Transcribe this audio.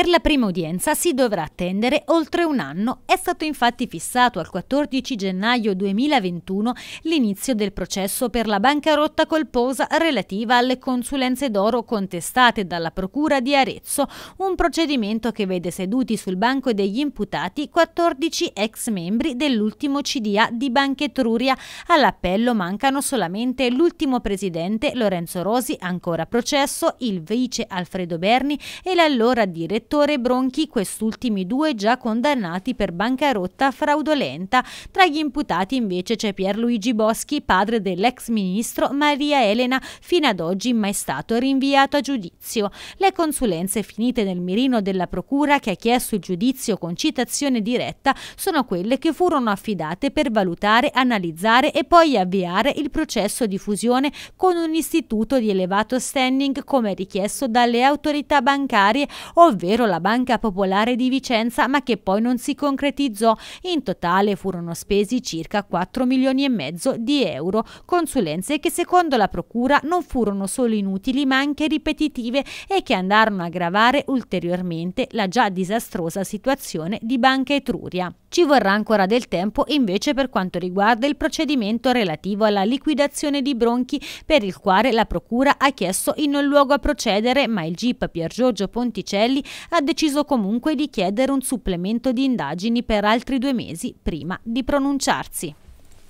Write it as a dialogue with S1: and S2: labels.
S1: Per la prima udienza si dovrà attendere oltre un anno. È stato infatti fissato al 14 gennaio 2021 l'inizio del processo per la bancarotta colposa relativa alle consulenze d'oro contestate dalla Procura di Arezzo, un procedimento che vede seduti sul banco degli imputati 14 ex membri dell'ultimo CDA di Banca Etruria. All'appello mancano solamente l'ultimo presidente Lorenzo Rosi, ancora processo, il vice Alfredo Berni e l'allora direttore direttore Bronchi, quest'ultimi due già condannati per bancarotta fraudolenta. Tra gli imputati invece c'è Pierluigi Boschi, padre dell'ex ministro Maria Elena, fino ad oggi mai stato rinviato a giudizio. Le consulenze finite nel mirino della procura che ha chiesto il giudizio con citazione diretta sono quelle che furono affidate per valutare, analizzare e poi avviare il processo di fusione con un istituto di elevato standing come richiesto dalle autorità bancarie, ovvero ovvero la Banca Popolare di Vicenza, ma che poi non si concretizzò. In totale furono spesi circa 4 milioni e mezzo di euro, consulenze che secondo la Procura non furono solo inutili ma anche ripetitive e che andarono a gravare ulteriormente la già disastrosa situazione di Banca Etruria. Ci vorrà ancora del tempo invece per quanto riguarda il procedimento relativo alla liquidazione di Bronchi per il quale la Procura ha chiesto in non luogo a procedere ma il GIP Pier Giorgio Ponticelli ha deciso comunque di chiedere un supplemento di indagini per altri due mesi prima di pronunciarsi.